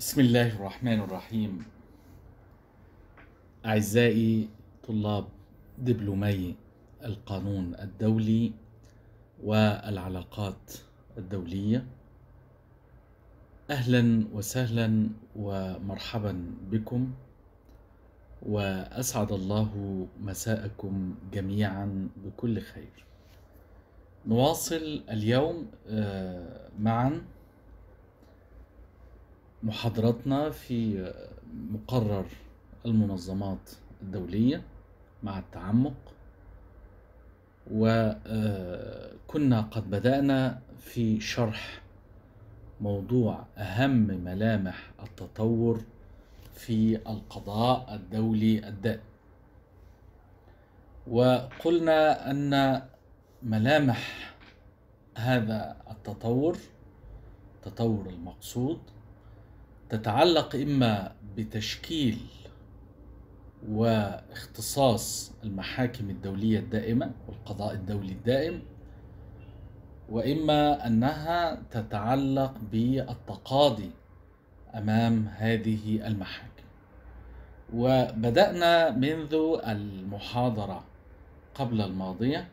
بسم الله الرحمن الرحيم أعزائي طلاب دبلومي القانون الدولي والعلاقات الدولية أهلا وسهلا ومرحبا بكم وأسعد الله مساءكم جميعا بكل خير نواصل اليوم آه، معا محاضرتنا في مقرر المنظمات الدولية مع التعمق وكنا آه، قد بدأنا في شرح موضوع أهم ملامح التطور في القضاء الدولي الدائم وقلنا أن ملامح هذا التطور تطور المقصود تتعلق إما بتشكيل واختصاص المحاكم الدولية الدائمة والقضاء الدولي الدائم وإما أنها تتعلق بالتقاضي أمام هذه المحاكم وبدأنا منذ المحاضرة قبل الماضية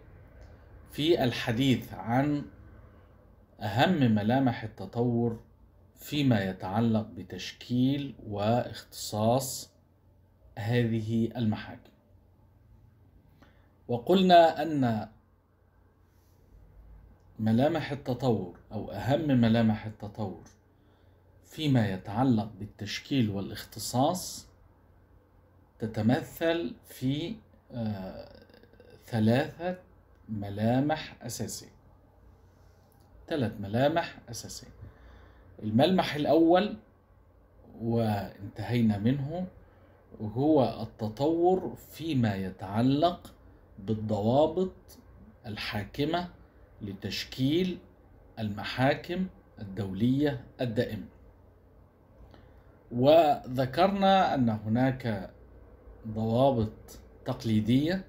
في الحديث عن أهم ملامح التطور فيما يتعلق بتشكيل واختصاص هذه المحاكم وقلنا ان ملامح التطور او اهم ملامح التطور فيما يتعلق بالتشكيل والاختصاص تتمثل في آه، ثلاثه ملامح اساسيه ثلاث ملامح اساسيه الملمح الأول وانتهينا منه هو التطور فيما يتعلق بالضوابط الحاكمة لتشكيل المحاكم الدولية الدائمة وذكرنا أن هناك ضوابط تقليدية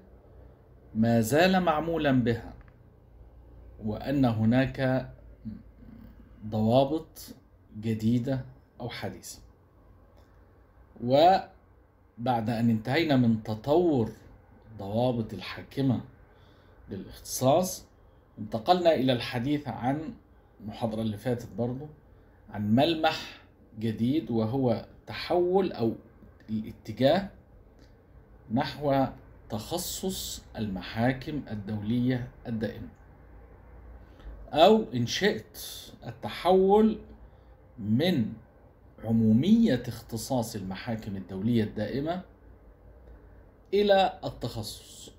ما زال معمولا بها وأن هناك ضوابط جديدة أو حديثة وبعد أن انتهينا من تطور ضوابط الحاكمة للاختصاص انتقلنا إلى الحديث عن المحاضرة اللي فاتت برضو عن ملمح جديد وهو تحول أو الاتجاه نحو تخصص المحاكم الدولية الدائمة أو إن شئت التحول من عمومية اختصاص المحاكم الدولية الدائمة إلى التخصص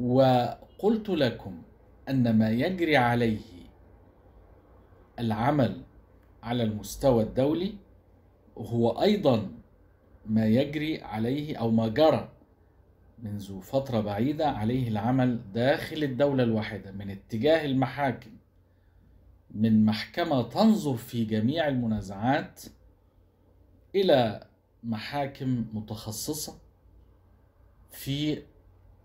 وقلت لكم أن ما يجري عليه العمل على المستوى الدولي هو أيضا ما يجري عليه أو ما جرى منذ فترة بعيدة عليه العمل داخل الدولة الواحدة من اتجاه المحاكم من محكمة تنظر في جميع المنازعات إلى محاكم متخصصة في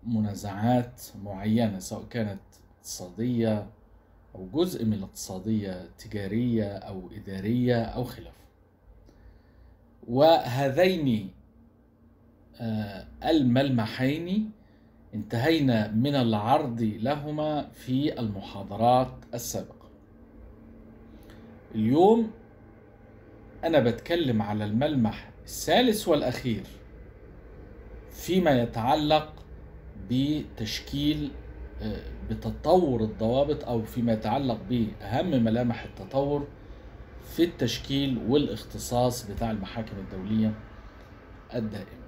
منازعات معينة سواء كانت اقتصادية أو جزء من الاقتصادية تجارية أو إدارية أو خلافه وهذين آه، الملمحين انتهينا من العرض لهما في المحاضرات السابقة اليوم أنا بتكلم على الملمح الثالث والأخير فيما يتعلق بتشكيل آه، بتطور الضوابط أو فيما يتعلق بأهم ملامح التطور في التشكيل والاختصاص بتاع المحاكم الدولية الدائمة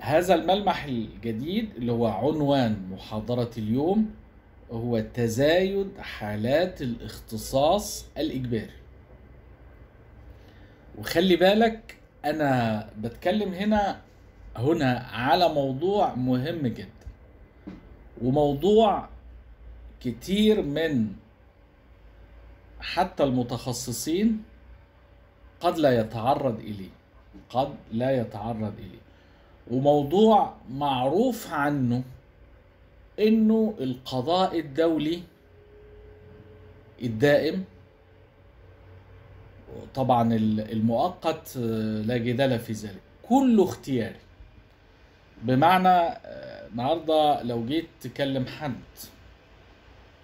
هذا الملمح الجديد اللي هو عنوان محاضرة اليوم هو تزايد حالات الاختصاص الإجباري وخلي بالك أنا بتكلم هنا هنا على موضوع مهم جدا وموضوع كتير من حتى المتخصصين قد لا يتعرض إليه قد لا يتعرض إليه وموضوع معروف عنه انه القضاء الدولي الدائم طبعا المؤقت آه، لا جدال في ذلك كله اختياري بمعنى آه، النهارده لو جيت تكلم حد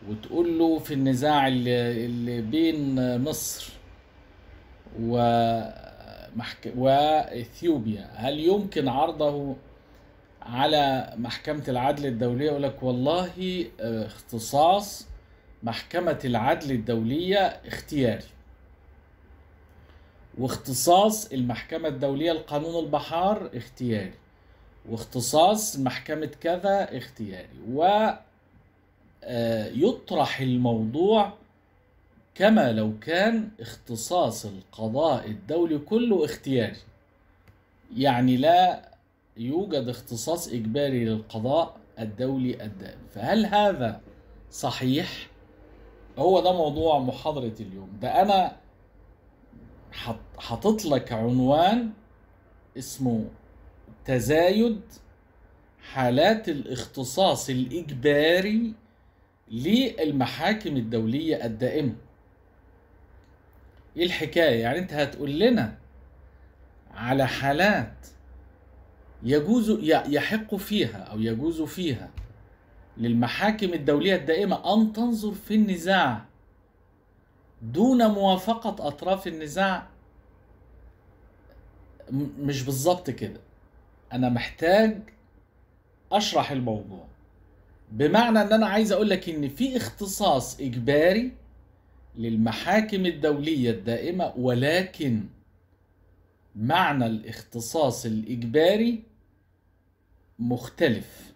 وتقول له في النزاع اللي بين آه، مصر و ومحك... واثيوبيا هل يمكن عرضه على محكمة العدل الدولية يقول لك والله آه، اختصاص محكمة العدل الدولية اختياري واختصاص المحكمة الدولية لقانون البحار اختياري واختصاص محكمة كذا اختياري ويطرح آه، الموضوع كما لو كان اختصاص القضاء الدولي كله اختياري يعني لا يوجد اختصاص إجباري للقضاء الدولي الدائم فهل هذا صحيح؟ هو ده موضوع محاضرة اليوم ده أنا حاطط لك عنوان اسمه تزايد حالات الاختصاص الإجباري للمحاكم الدولية الدائمة ايه الحكاية يعني انت هتقول لنا على حالات يجوز يحق فيها أو يجوز فيها للمحاكم الدولية الدائمة أن تنظر في النزاع دون موافقة أطراف النزاع مش بالظبط كده أنا محتاج أشرح الموضوع بمعنى أن أنا عايز أقول لك إن في اختصاص إجباري للمحاكم الدولية الدائمة ولكن معنى الاختصاص الإجباري مختلف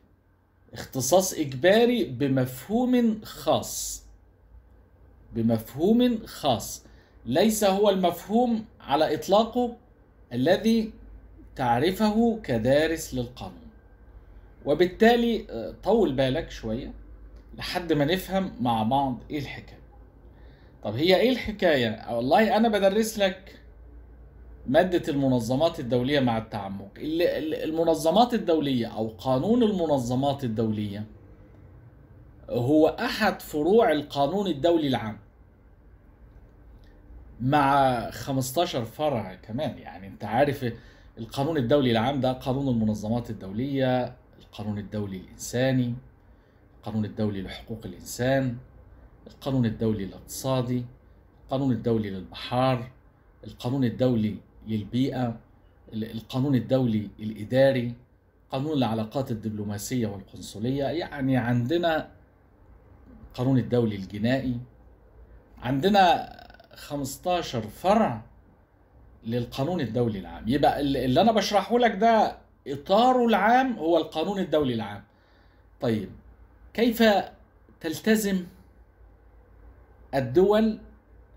اختصاص إجباري بمفهوم خاص بمفهوم خاص ليس هو المفهوم على إطلاقه الذي تعرفه كدارس للقانون وبالتالي آه، طول بالك شوية لحد ما نفهم مع بعض إيه الحكاية طب هي إيه الحكاية والله أنا بدرس لك مادة المنظمات الدولية مع التعمق المنظمات الدولية أو قانون المنظمات الدولية هو أحد فروع القانون الدولي العام مع 15 فرع كمان يعني أنت عارف القانون الدولي العام ده قانون المنظمات الدولية القانون الدولي الإنساني القانون الدولي لحقوق الإنسان القانون الدولي الاقتصادي القانون الدولي للبحار القانون الدولي للبيئة القانون الدولي الإداري قانون العلاقات الدبلوماسية والقنصلية يعني عندنا القانون الدولي الجنائي عندنا 15 فرع للقانون الدولي العام يبقى اللي أنا بشرحه لك ده إطاره العام هو القانون الدولي العام طيب كيف تلتزم الدول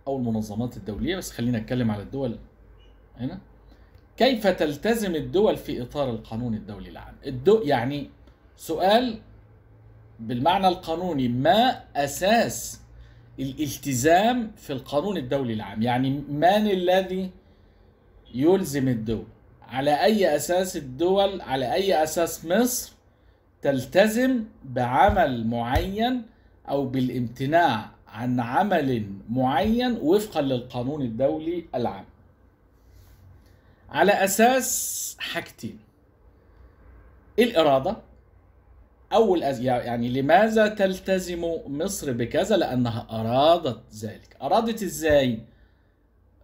أو المنظمات الدولية بس خلينا نتكلم على الدول هنا كيف تلتزم الدول في اطار القانون الدولي العام الدو يعني سؤال بالمعنى القانوني ما اساس الالتزام في القانون الدولي العام يعني من الذي يلزم الدول على اي اساس الدول على اي اساس مصر تلتزم بعمل معين او بالامتناع عن عمل معين وفقا للقانون الدولي العام على اساس حاجتين إيه الاراده اول أز... يعني لماذا تلتزم مصر بكذا لانها ارادت ذلك ارادت ازاي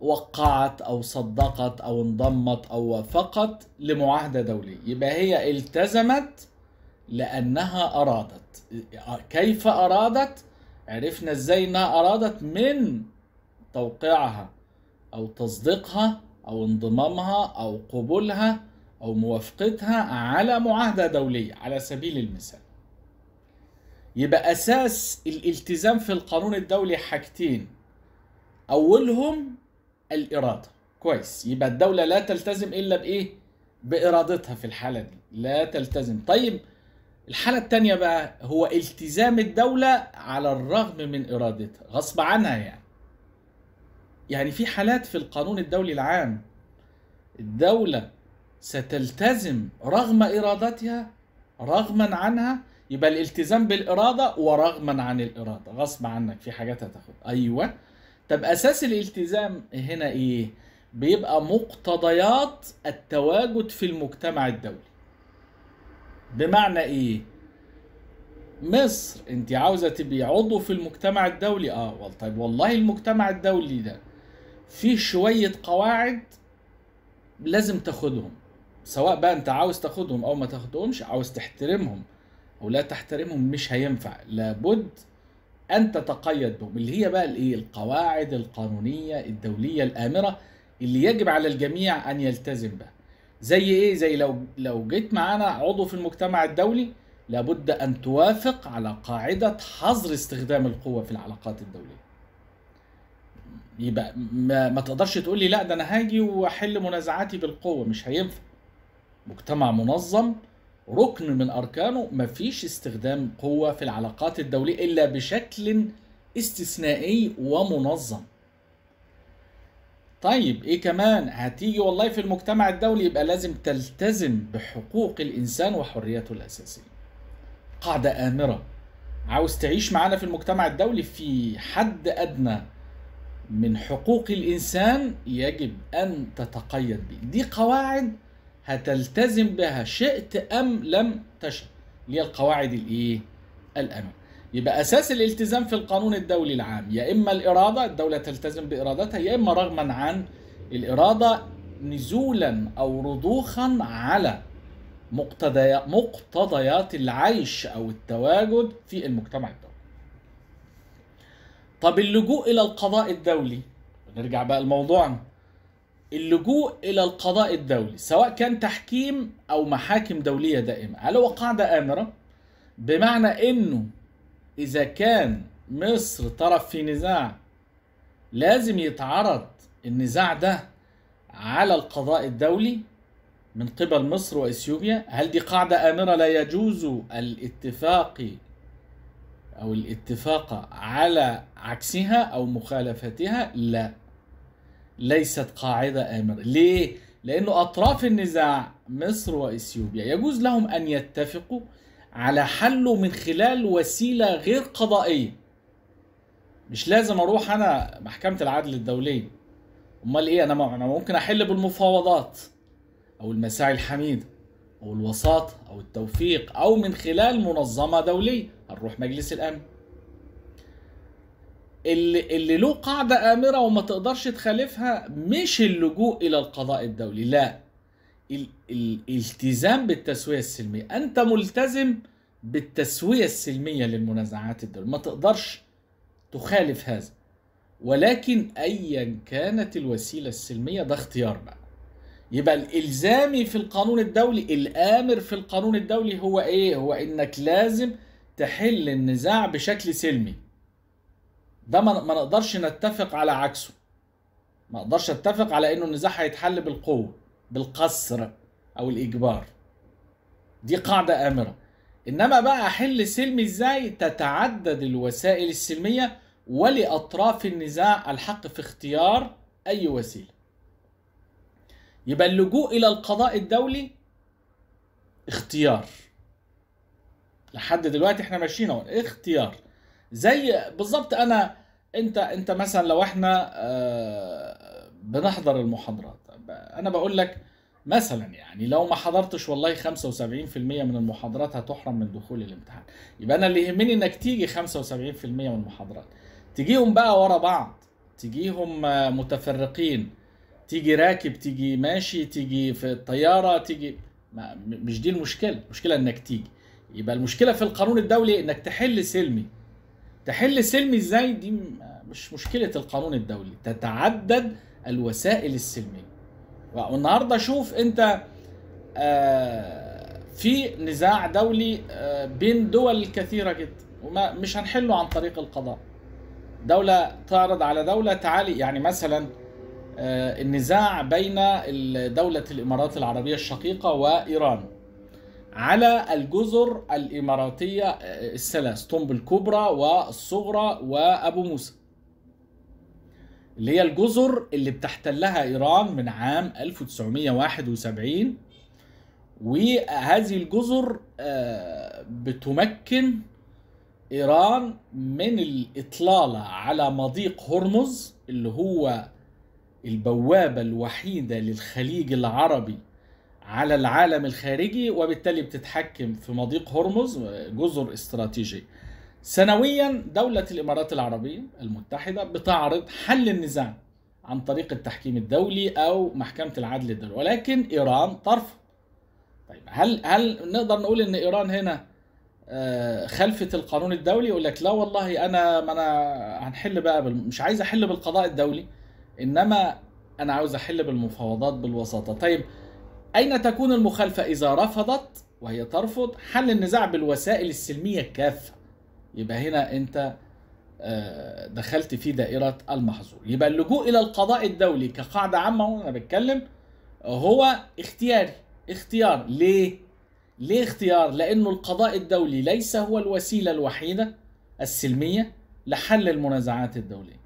وقعت او صدقت او انضمت او وافقت لمعاهده دوليه يبقى هي التزمت لانها ارادت كيف ارادت عرفنا ازاي انها ارادت من توقيعها او تصديقها أو انضمامها أو قبولها أو موافقتها على معاهدة دولية على سبيل المثال يبقى أساس الالتزام في القانون الدولي حاجتين أولهم الإرادة كويس يبقى الدولة لا تلتزم إلا بإيه؟ بإرادتها في الحالة دي لا تلتزم طيب الحالة الثانيه بقى هو التزام الدولة على الرغم من إرادتها غصب عنها يعني يعني في حالات في القانون الدولي العام الدولة ستلتزم رغم إرادتها رغما عنها يبقى الالتزام بالإرادة ورغما عن الإرادة غصب عنك في حاجات هتاخد أيوة طب أساس الالتزام هنا إيه؟ بيبقى مقتضيات التواجد في المجتمع الدولي بمعنى إيه؟ مصر انت عاوزه تبقي عضو في المجتمع الدولي اه طيب والله المجتمع الدولي ده في شويه قواعد لازم تاخدهم سواء بقى انت عاوز تاخدهم او ما تاخدهمش عاوز تحترمهم او لا تحترمهم مش هينفع لابد ان تتقيد بهم اللي هي بقى الايه القواعد القانونيه الدوليه الامره اللي يجب على الجميع ان يلتزم بها زي ايه زي لو لو جيت معانا عضو في المجتمع الدولي لابد ان توافق على قاعده حظر استخدام القوه في العلاقات الدوليه يبقى ما, ما تقدرش تقول لي لا ده انا هاجي واحل منازعاتي بالقوه مش هينفع مجتمع منظم ركن من اركانه مفيش استخدام قوه في العلاقات الدوليه الا بشكل استثنائي ومنظم طيب ايه كمان هتيجي والله في المجتمع الدولي يبقى لازم تلتزم بحقوق الانسان وحريته الاساسيه قاعده امره عاوز تعيش معانا في المجتمع الدولي في حد ادنى من حقوق الإنسان يجب أن تتقيد به دي قواعد هتلتزم بها شئت أم لم تشأ اللي هي القواعد الإيه؟ الأمن يبقى أساس الالتزام في القانون الدولي العام يا إما الإرادة الدولة تلتزم بإرادتها يا إما رغما عن الإرادة نزولا أو رضوخا على مقتضيات العيش أو التواجد في المجتمع الدولي طب اللجوء الى القضاء الدولي نرجع بقى لموضوعنا اللجوء الى القضاء الدولي سواء كان تحكيم او محاكم دوليه دائمه هل هو قاعده امره بمعنى انه اذا كان مصر طرف في نزاع لازم يتعرض النزاع ده على القضاء الدولي من قبل مصر واثيوبيا هل دي قاعده امره لا يجوز الاتفاق أو الاتفاق على عكسها أو مخالفتها لا ليست قاعدة آمرة ليه؟ لأنه أطراف النزاع مصر وإثيوبيا يجوز لهم أن يتفقوا على حله من خلال وسيلة غير قضائية مش لازم أروح أنا محكمة العدل الدولية أمال إيه أنا ممكن أحل بالمفاوضات أو المساعي الحميدة أو الوساطة أو التوفيق أو من خلال منظمة دولية هنروح مجلس الامن اللي اللي له قاعده امره وما تقدرش تخالفها مش اللجوء الى القضاء الدولي لا الالتزام بالتسويه السلميه انت ملتزم بالتسويه السلميه للمنازعات الدوليه ما تقدرش تخالف هذا ولكن ايا كانت الوسيله السلميه ده اختيار بقى يبقى الالزامي في القانون الدولي الامر في القانون الدولي هو ايه هو انك لازم تحل النزاع بشكل سلمي ده ما نقدرش نتفق على عكسه ما اقدرش اتفق على انه النزاع هيتحل بالقوه بالقصر او الاجبار دي قاعده امره انما بقى حل سلمي ازاي تتعدد الوسائل السلميه ولاطراف النزاع الحق في اختيار اي وسيله يبقى اللجوء الى القضاء الدولي اختيار لحد دلوقتي احنا ماشيين اهو اختيار زي بالظبط انا انت انت مثلا لو احنا آه، بنحضر المحاضرات انا بقول لك مثلا يعني لو ما حضرتش والله 75% من المحاضرات هتحرم من دخول الامتحان يبقى انا اللي يهمني انك تيجي 75% من المحاضرات تجيهم بقى ورا بعض تجيهم آه، متفرقين تيجي راكب تيجي ماشي تيجي في الطياره تيجي ما مش دي المشكله المشكله انك تيجي يبقى المشكله في القانون الدولي انك تحل سلمي تحل سلمي ازاي دي مش مشكله القانون الدولي تتعدد الوسائل السلميه والنهارده شوف انت آه، في نزاع دولي آه، بين دول كثيره جدا وما مش هنحله عن طريق القضاء دولة تعرض على دولة تعالي يعني مثلا آه، النزاع بين دولة الإمارات العربية الشقيقة وإيران على الجزر الإماراتية آه، الثلاث طنب الكبرى والصغرى وأبو موسى اللي هي الجزر اللي بتحتلها إيران من عام 1971 وهذه الجزر آه، بتمكن إيران من الإطلالة على مضيق هرمز اللي هو البوابة الوحيدة للخليج العربي على العالم الخارجي وبالتالي بتتحكم في مضيق هرمز جزر استراتيجي سنويا دولة الإمارات العربية المتحدة بتعرض حل النزاع عن طريق التحكيم الدولي أو محكمة العدل الدولي ولكن إيران ترفض طيب هل هل نقدر نقول إن إيران هنا آه، خلفت القانون الدولي يقول لك لا والله أنا ما أنا هنحل بقى بال... مش عايز أحل بالقضاء الدولي إنما أنا عاوز أحل بالمفاوضات بالوساطة طيب أين تكون المخالفة إذا رفضت وهي ترفض حل النزاع بالوسائل السلمية كافة يبقى هنا أنت آه، دخلت في دائرة المحظور يبقى اللجوء إلى القضاء الدولي كقاعدة عامة وأنا بتكلم هو اختياري اختيار ليه؟ ليه اختيار؟ لأنه القضاء الدولي ليس هو الوسيلة الوحيدة السلمية لحل المنازعات الدولية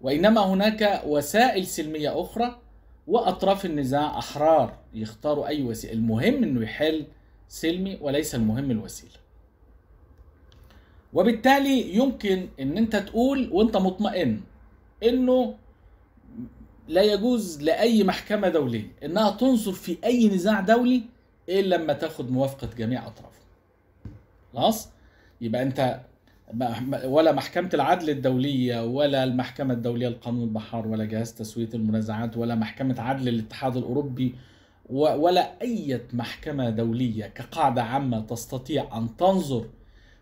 وإنما هناك وسائل سلمية أخرى واطراف النزاع احرار يختاروا اي وسيله المهم انه يحل سلمي وليس المهم الوسيله وبالتالي يمكن ان انت تقول وانت مطمئن انه لا يجوز لاي محكمه دوليه انها تنظر في اي نزاع دولي الا لما تاخد موافقه جميع اطرافه خلاص يبقى انت ولا محكمة العدل الدولية ولا المحكمة الدولية لقانون البحار ولا جهاز تسوية المنازعات ولا محكمة عدل الاتحاد الأوروبي ولا أي محكمة دولية كقاعدة عامة تستطيع أن تنظر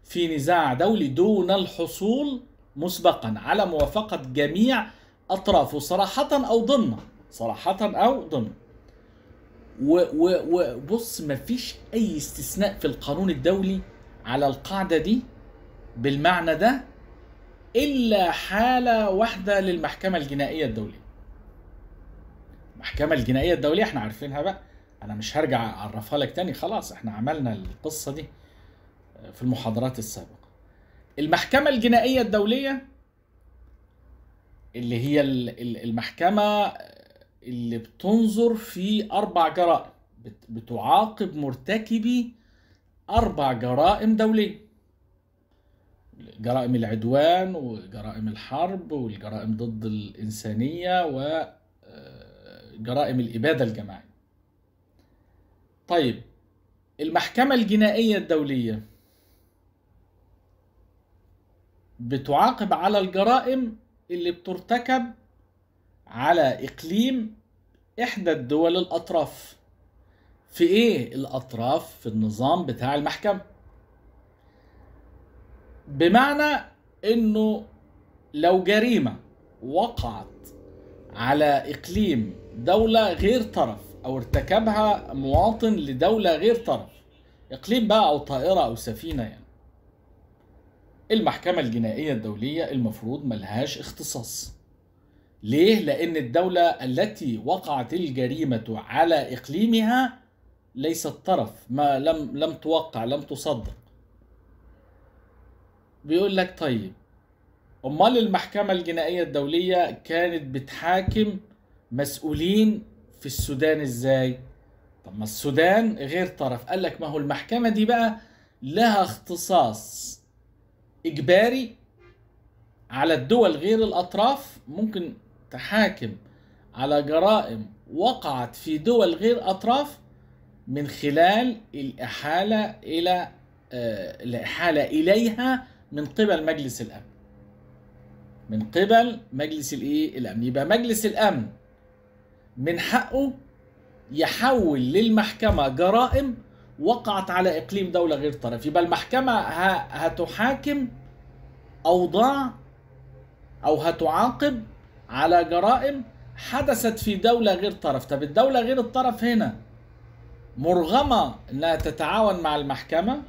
في نزاع دولي دون الحصول مسبقا على موافقة جميع أطرافه صراحة أو ضمن صراحة أو ضمن وبص مفيش أي استثناء في القانون الدولي على القاعدة دي بالمعنى ده إلا حالة واحدة للمحكمة الجنائية الدولية المحكمة الجنائية الدولية احنا عارفينها بقى أنا مش هرجع أعرفها لك تاني خلاص احنا عملنا القصة دي في المحاضرات السابقة المحكمة الجنائية الدولية اللي هي المحكمة اللي بتنظر في أربع جرائم بتعاقب مرتكبي أربع جرائم دولية جرائم العدوان وجرائم الحرب والجرائم ضد الإنسانية وجرائم آه، الإبادة الجماعية طيب المحكمة الجنائية الدولية بتعاقب على الجرائم اللي بترتكب على إقليم إحدى الدول الأطراف في إيه الأطراف في النظام بتاع المحكمة بمعنى انه لو جريمه وقعت على اقليم دوله غير طرف او ارتكبها مواطن لدوله غير طرف اقليم بقى او طائره او سفينه يعني المحكمة الجنائية الدولية المفروض ملهاش اختصاص ليه؟ لأن الدولة التي وقعت الجريمة على إقليمها ليست طرف ما لم لم توقع لم تصدر بيقول لك طيب امال المحكمه الجنائيه الدوليه كانت بتحاكم مسؤولين في السودان ازاي طب ما السودان غير طرف قال لك ما هو المحكمه دي بقى لها اختصاص اجباري على الدول غير الاطراف ممكن تحاكم على جرائم وقعت في دول غير اطراف من خلال الاحاله الى آه، الاحاله اليها من قبل مجلس الامن من قبل مجلس الايه الامن يبقى مجلس الامن من حقه يحول للمحكمه جرائم وقعت على اقليم دوله غير طرف يبقى المحكمه هتحاكم اوضاع او هتعاقب على جرائم حدثت في دولة غير طرف طب الدولة غير الطرف هنا مرغمة انها تتعاون مع المحكمة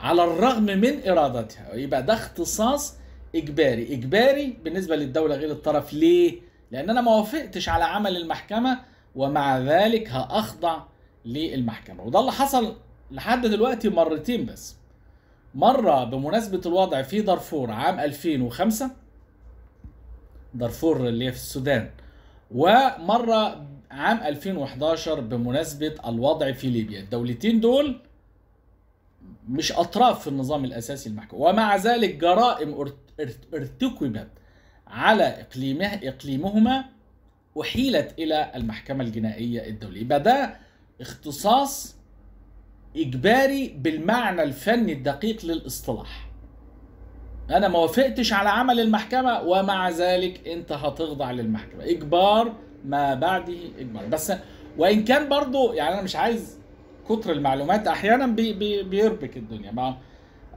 على الرغم من إرادتها يبقى ده اختصاص إجباري إجباري بالنسبة للدولة غير الطرف ليه؟ لأن أنا ما وافقتش على عمل المحكمة ومع ذلك هأخضع للمحكمة وده اللي حصل لحد دلوقتي مرتين بس مرة بمناسبة الوضع في دارفور عام 2005 دارفور اللي هي في السودان ومرة عام 2011 بمناسبة الوضع في ليبيا الدولتين دول مش اطراف في النظام الاساسي المحكوم ومع ذلك جرائم ارتكبت على اقليمه اقليمهما احيلت الى المحكمه الجنائيه الدوليه يبقى ده اختصاص اجباري بالمعنى الفني الدقيق للاصطلاح انا ما وافقتش على عمل المحكمه ومع ذلك انت هتخضع للمحكمه اجبار ما بعده اجبار بس وان كان برضو يعني انا مش عايز كتر المعلومات احيانا بي بي بيربك الدنيا ما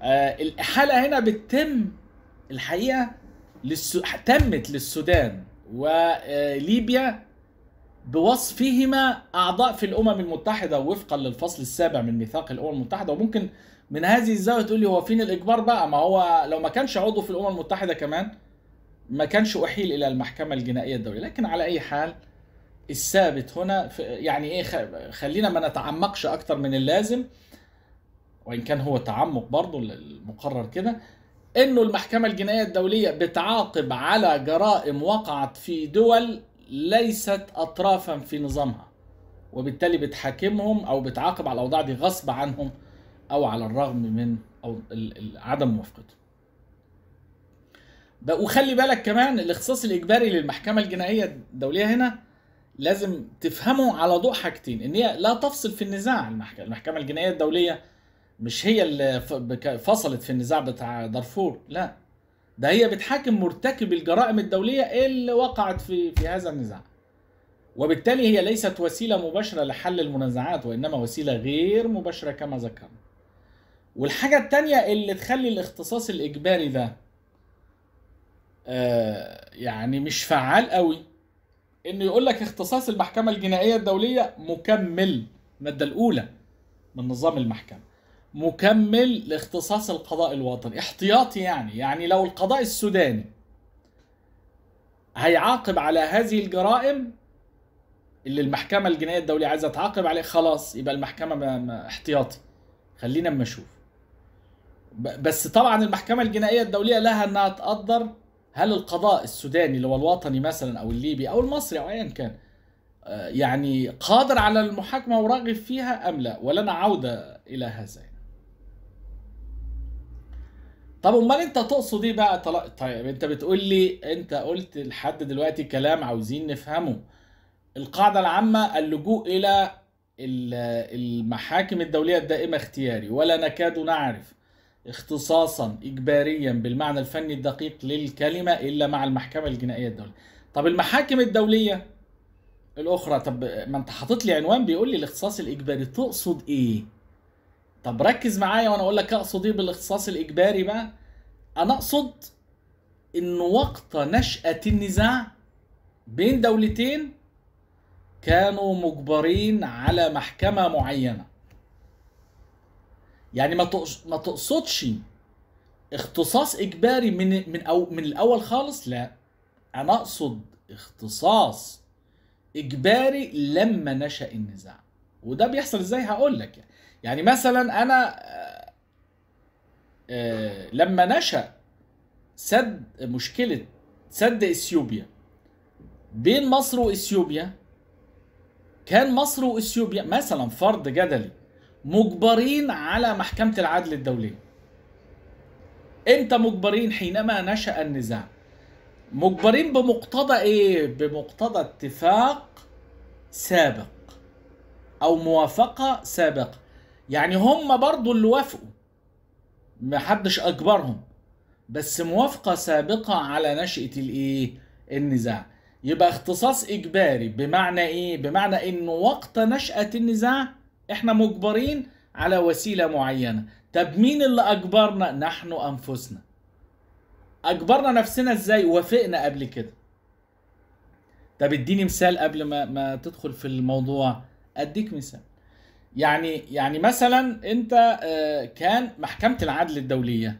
آه، الاحاله هنا بتتم الحقيقه للسو... تمت للسودان وليبيا آه، بوصفهما اعضاء في الامم المتحده وفقا للفصل السابع من ميثاق الامم المتحده وممكن من هذه الزاويه تقول لي هو فين الاجبار بقى ما هو لو ما كانش عضو في الامم المتحده كمان ما كانش احيل الى المحكمه الجنائيه الدوليه لكن على اي حال الثابت هنا في يعني ايه خلينا ما نتعمقش اكتر من اللازم وان كان هو تعمق برضه المقرر كده انه المحكمة الجنائية الدولية بتعاقب على جرائم وقعت في دول ليست اطرافا في نظامها وبالتالي بتحاكمهم او بتعاقب على الاوضاع دي غصب عنهم او على الرغم من او عدم موافقتهم وخلي بالك كمان الاختصاص الاجباري للمحكمه الجنائيه الدوليه هنا لازم تفهمه على ضوء حاجتين ان هي لا تفصل في النزاع المحكمه المحكمه الجنائيه الدوليه مش هي اللي فصلت في النزاع بتاع دارفور لا ده هي بتحاكم مرتكب الجرائم الدوليه اللي وقعت في في هذا النزاع وبالتالي هي ليست وسيله مباشره لحل المنازعات وانما وسيله غير مباشره كما ذكرنا والحاجه الثانيه اللي تخلي الاختصاص الاجباري ده آه يعني مش فعال قوي انه يقول لك اختصاص المحكمه الجنائيه الدوليه مكمل الماده الاولى من نظام المحكمه مكمل لاختصاص القضاء الوطني احتياطي يعني يعني لو القضاء السوداني هيعاقب على هذه الجرائم اللي المحكمة الجنائية الدولية عايزة تعاقب عليه خلاص يبقى المحكمة ما احتياطي خلينا اما نشوف بس طبعا المحكمة الجنائية الدولية لها انها تقدر هل القضاء السوداني اللي هو الوطني مثلا او الليبي او المصري او ايا كان آه، يعني قادر على المحاكمه وراغب فيها ام لا ولنا عوده الى هذا طب امال انت تقصد ايه بقى طلق... طيب انت بتقول لي انت قلت لحد دلوقتي كلام عاوزين نفهمه القاعده العامه اللجوء الى المحاكم الدوليه الدائمه اختياري ولا نكاد نعرف اختصاصا اجباريا بالمعنى الفني الدقيق للكلمه الا مع المحكمه الجنائيه الدوليه طب المحاكم الدوليه الاخرى طب ما انت حاطط لي عنوان بيقول لي الاختصاص الاجباري تقصد ايه طب ركز معايا وانا اقول لك اقصد ايه بالاختصاص الاجباري بقى انا اقصد ان وقت نشاه النزاع بين دولتين كانوا مجبرين على محكمه معينه يعني ما ما تقصدش اختصاص اجباري من من او من الاول خالص لا انا اقصد اختصاص اجباري لما نشا النزاع وده بيحصل ازاي هقول لك يعني. يعني مثلا انا آه، آه، لما نشا سد مشكله سد اثيوبيا بين مصر واثيوبيا كان مصر واثيوبيا مثلا فرض جدلي مجبرين على محكمة العدل الدولية امتى مجبرين حينما نشأ النزاع مجبرين بمقتضى ايه بمقتضى اتفاق سابق او موافقة سابقة يعني هم برضو اللي وافقوا محدش اجبرهم بس موافقة سابقة على نشأة الايه النزاع يبقى اختصاص اجباري بمعنى ايه بمعنى انه وقت نشأة النزاع احنا مجبرين على وسيله معينه طب مين اللي اجبرنا نحن انفسنا اجبرنا نفسنا ازاي وافقنا قبل كده طب اديني مثال قبل ما ما تدخل في الموضوع اديك مثال يعني يعني مثلا انت آه، كان محكمه العدل الدوليه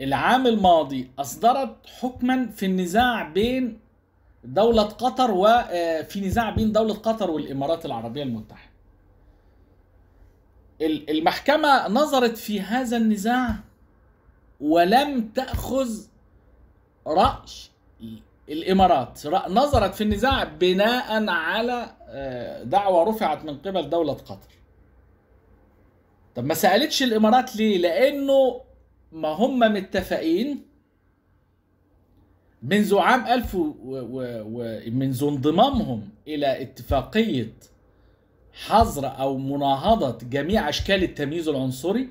العام الماضي اصدرت حكما في النزاع بين دوله قطر وفي آه، نزاع بين دوله قطر والامارات العربيه المتحده المحكمة نظرت في هذا النزاع ولم تأخذ رأي الإمارات نظرت في النزاع بناء على آه، دعوة رفعت من قبل دولة قطر طب ما سألتش الإمارات ليه لأنه ما هم متفقين منذ عام 1000 و... و... و... منذ انضمامهم إلى اتفاقية حظر او مناهضه جميع اشكال التمييز العنصري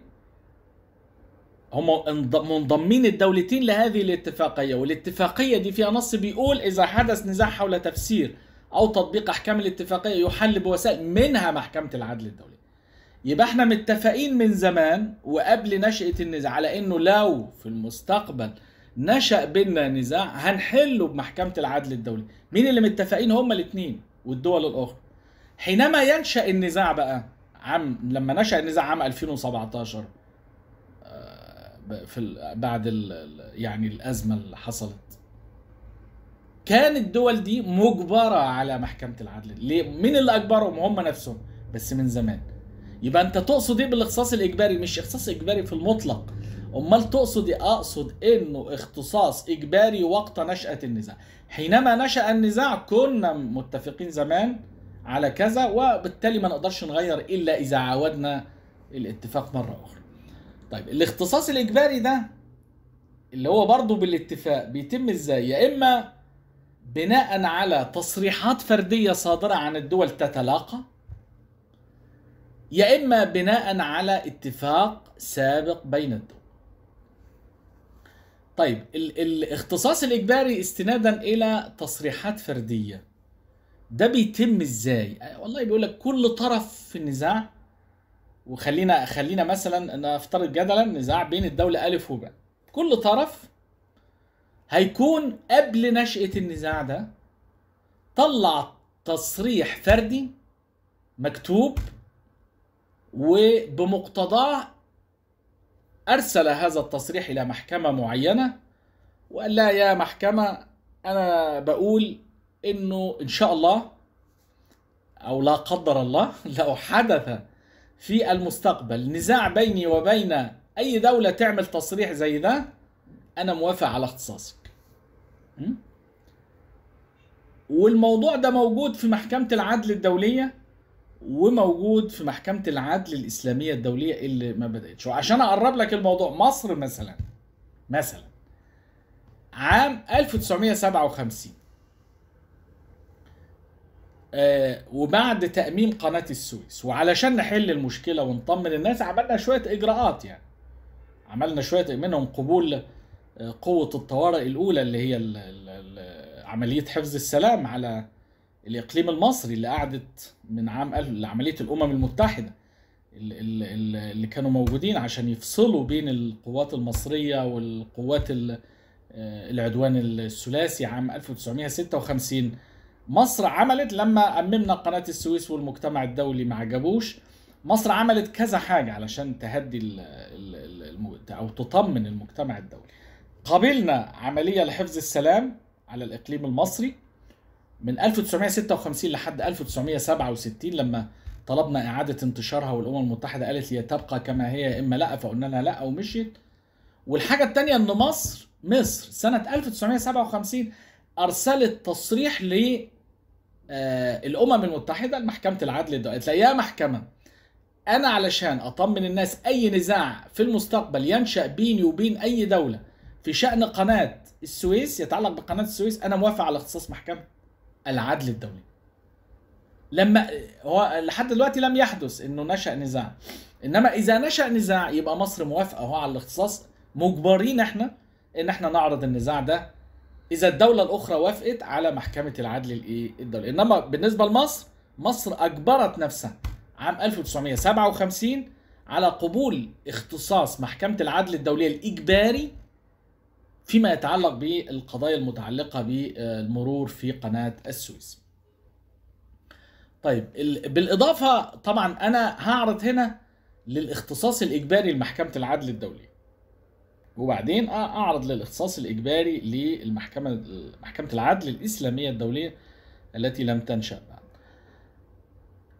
هم منضمين الدولتين لهذه الاتفاقيه والاتفاقيه دي فيها نص بيقول اذا حدث نزاع حول تفسير او تطبيق احكام الاتفاقيه يحل بوسائل منها محكمه العدل الدولي يبقى احنا متفقين من زمان وقبل نشأة النزاع على انه لو في المستقبل نشأ بينا نزاع هنحله بمحكمة العدل الدولي مين اللي متفقين هما الاتنين والدول الاخرى حينما ينشا النزاع بقى عام لما نشا النزاع عام 2017 آه، في بعد يعني الازمه اللي حصلت كانت الدول دي مجبره على محكمه العدل ليه مين اللي اجبرهم هم نفسهم بس من زمان يبقى انت تقصد ايه بالاختصاص الاجباري مش اختصاص اجباري في المطلق امال تقصد ايه اقصد انه اختصاص اجباري وقت نشاه النزاع حينما نشا النزاع كنا متفقين زمان على كذا وبالتالي ما نقدرش نغير الا اذا عاودنا الاتفاق مره اخرى طيب الاختصاص الاجباري ده اللي هو برضه بالاتفاق بيتم ازاي يا اما بناء على تصريحات فرديه صادره عن الدول تتلاقى يا اما بناء على اتفاق سابق بين الدول طيب الاختصاص الاجباري استنادا الى تصريحات فرديه ده بيتم ازاي والله بيقول لك كل طرف في النزاع وخلينا خلينا مثلا نفترض جدلا نزاع بين الدوله الف وباء كل طرف هيكون قبل نشاه النزاع ده طلع تصريح فردي مكتوب وبمقتضاه ارسل هذا التصريح الى محكمه معينه وقال لها يا محكمه انا بقول انه ان شاء الله او لا قدر الله لو حدث في المستقبل نزاع بيني وبين اي دوله تعمل تصريح زي ده انا موافق على اختصاصك والموضوع ده موجود في محكمه العدل الدوليه وموجود في محكمه العدل الاسلاميه الدوليه اللي ما بداتش وعشان اقرب لك الموضوع مصر مثلا مثلا عام 1957 آه، وبعد تأميم قناة السويس وعلشان نحل المشكلة ونطمن الناس عملنا شوية إجراءات يعني عملنا شوية منهم قبول آه، قوة الطوارئ الأولى اللي هي ال ال عملية حفظ السلام على الإقليم المصري اللي قعدت من عام لعملية الأمم المتحدة اللي كانوا موجودين عشان يفصلوا بين القوات المصرية والقوات آه، العدوان الثلاثي عام 1956 مصر عملت لما أممنا قناة السويس والمجتمع الدولي ما عجبوش مصر عملت كذا حاجة علشان تهدي الـ الـ الـ أو تطمن المجتمع الدولي قبلنا عملية لحفظ السلام على الإقليم المصري من 1956 لحد 1967 لما طلبنا إعادة انتشارها والأمم المتحدة قالت لي تبقى كما هي يا إما لأ فقلنا لها لأ ومشيت والحاجة التانية إن مصر مصر سنة 1957 أرسلت تصريح آه، الامم المتحده لمحكمه العدل الدولية لها يا محكمه انا علشان اطمن الناس اي نزاع في المستقبل ينشا بيني وبين اي دوله في شان قناه السويس يتعلق بقناه السويس انا موافق على اختصاص محكمه العدل الدولي لما هو لحد دلوقتي لم يحدث انه نشا نزاع انما اذا نشا نزاع يبقى مصر موافقه اهو على الاختصاص مجبرين احنا ان احنا نعرض النزاع ده اذا الدوله الاخرى وافقت على محكمه العدل الايه الدولي انما بالنسبه لمصر مصر اجبرت نفسها عام 1957 على قبول اختصاص محكمه العدل الدوليه الاجباري فيما يتعلق بالقضايا المتعلقه بالمرور في قناه السويس طيب بالاضافه طبعا انا هعرض هنا للاختصاص الاجباري لمحكمه العدل الدوليه وبعدين اعرض للاختصاص الاجباري للمحكمه محكمه العدل الاسلاميه الدوليه التي لم تنشا بعد.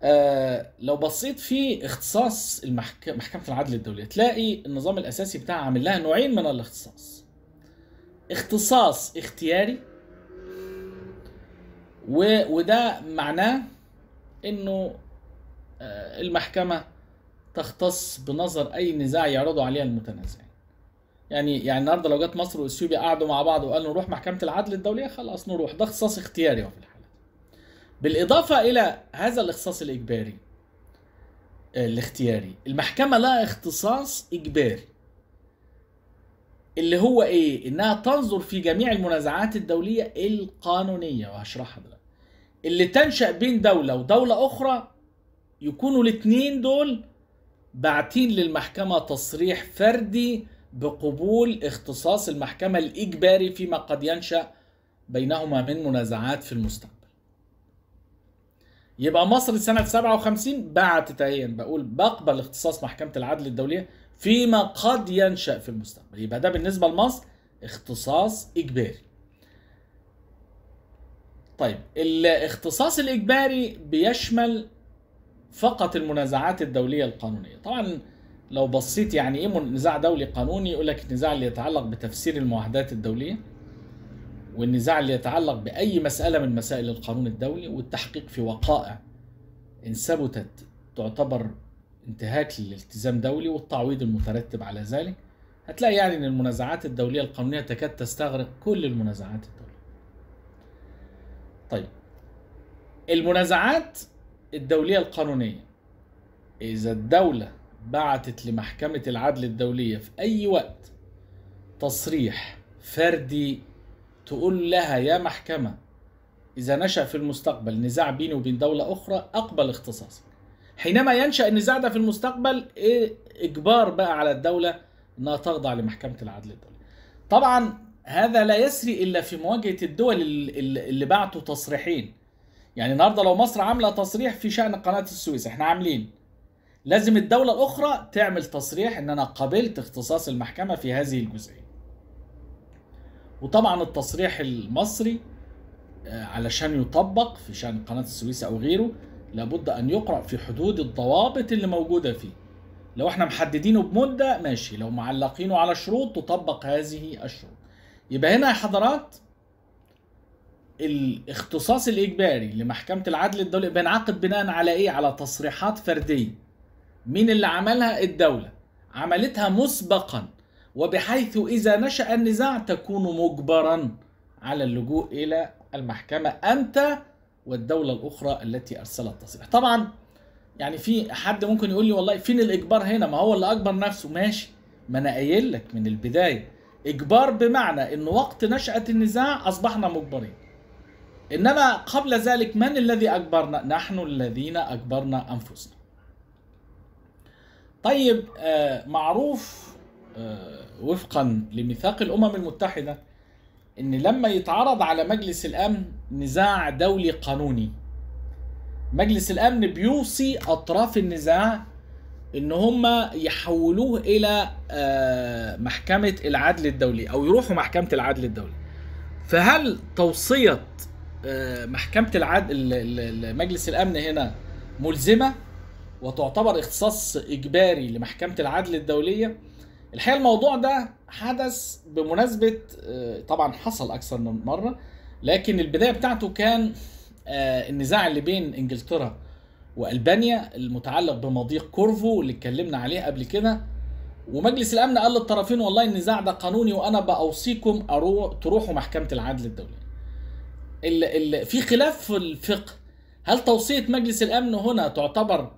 آه لو بصيت في اختصاص المحكمه محكمه العدل الدوليه تلاقي النظام الاساسي بتاعها عامل لها نوعين من الاختصاص. اختصاص اختياري و... وده معناه انه آه، المحكمه تختص بنظر اي نزاع يعرضه عليها المتنازعين. يعني يعني النهارده لو جت مصر واثيوبيا قعدوا مع بعض وقالوا نروح محكمه العدل الدوليه خلاص نروح ده اختصاص اختياري في الحالة بالاضافه الى هذا الاختصاص الاجباري آه، الاختياري المحكمه لها اختصاص اجباري اللي هو ايه انها تنظر في جميع المنازعات الدوليه القانونيه وهشرحها دلوقتي اللي تنشا بين دوله ودوله اخرى يكونوا الاثنين دول باعتين للمحكمه تصريح فردي بقبول اختصاص المحكمة الإجباري فيما قد ينشأ بينهما من منازعات في المستقبل يبقى مصر سنة 57 بعتت أيا بقول بقبل اختصاص محكمة العدل الدولية فيما قد ينشأ في المستقبل يبقى ده بالنسبة لمصر اختصاص إجباري طيب الاختصاص الإجباري بيشمل فقط المنازعات الدولية القانونية طبعا لو بصيت يعني ايه نزاع دولي قانوني يقول لك النزاع اللي يتعلق بتفسير المعاهدات الدوليه والنزاع اللي يتعلق باي مساله من مسائل القانون الدولي والتحقيق في وقائع ان ثبتت تعتبر انتهاك للالتزام دولي والتعويض المترتب على ذلك هتلاقي يعني ان المنازعات الدوليه القانونيه تكاد تستغرق كل المنازعات الدوليه طيب المنازعات الدوليه القانونيه اذا الدوله بعتت لمحكمة العدل الدولية في أي وقت تصريح فردي تقول لها يا محكمة إذا نشأ في المستقبل نزاع بيني وبين دولة أخرى أقبل اختصاصك حينما ينشأ النزاع ده في المستقبل إيه إجبار بقى على الدولة أنها تخضع لمحكمة العدل الدولي طبعا هذا لا يسري إلا في مواجهة الدول اللي بعتوا تصريحين يعني النهارده لو مصر عامله تصريح في شان قناه السويس احنا عاملين لازم الدولة الأخرى تعمل تصريح إن أنا قبلت اختصاص المحكمة في هذه الجزئية. وطبعا التصريح المصري آه، علشان يطبق في شأن قناة السويس أو غيره لابد أن يقرأ في حدود الضوابط اللي موجودة فيه. لو احنا محددينه بمدة ماشي لو معلقينه على شروط تطبق هذه الشروط. يبقى هنا يا حضرات الاختصاص الإجباري لمحكمة العدل الدولي بينعقد بناء على إيه؟ على تصريحات فردية. مين اللي عملها الدولة عملتها مسبقا وبحيث إذا نشأ النزاع تكون مجبرا على اللجوء إلى المحكمة أنت والدولة الأخرى التي أرسلت تصريح طبعا يعني في حد ممكن يقول لي والله فين الإجبار هنا ما هو اللي أجبر نفسه ماشي ما أنا قايل لك من البداية إجبار بمعنى إن وقت نشأة النزاع أصبحنا مجبرين إنما قبل ذلك من الذي أجبرنا؟ نحن الذين أجبرنا أنفسنا طيب آه، معروف آه، وفقا لميثاق الامم المتحده ان لما يتعرض على مجلس الامن نزاع دولي قانوني مجلس الامن بيوصي اطراف النزاع ان هم يحولوه الى آه، محكمه العدل الدولي او يروحوا محكمه العدل الدولي فهل توصيه محكمه العدل مجلس الامن هنا ملزمه وتعتبر اختصاص اجباري لمحكمه العدل الدوليه الحقيقه الموضوع ده حدث بمناسبه آه، طبعا حصل اكثر من مره لكن البدايه بتاعته كان آه، النزاع اللي بين انجلترا والبانيا المتعلق بمضيق كورفو اللي اتكلمنا عليه قبل كده ومجلس الامن قال للطرفين والله النزاع ده قانوني وانا باوصيكم أروح تروحوا محكمه العدل الدوليه. ال ال في خلاف في الفقه هل توصيه مجلس الامن هنا تعتبر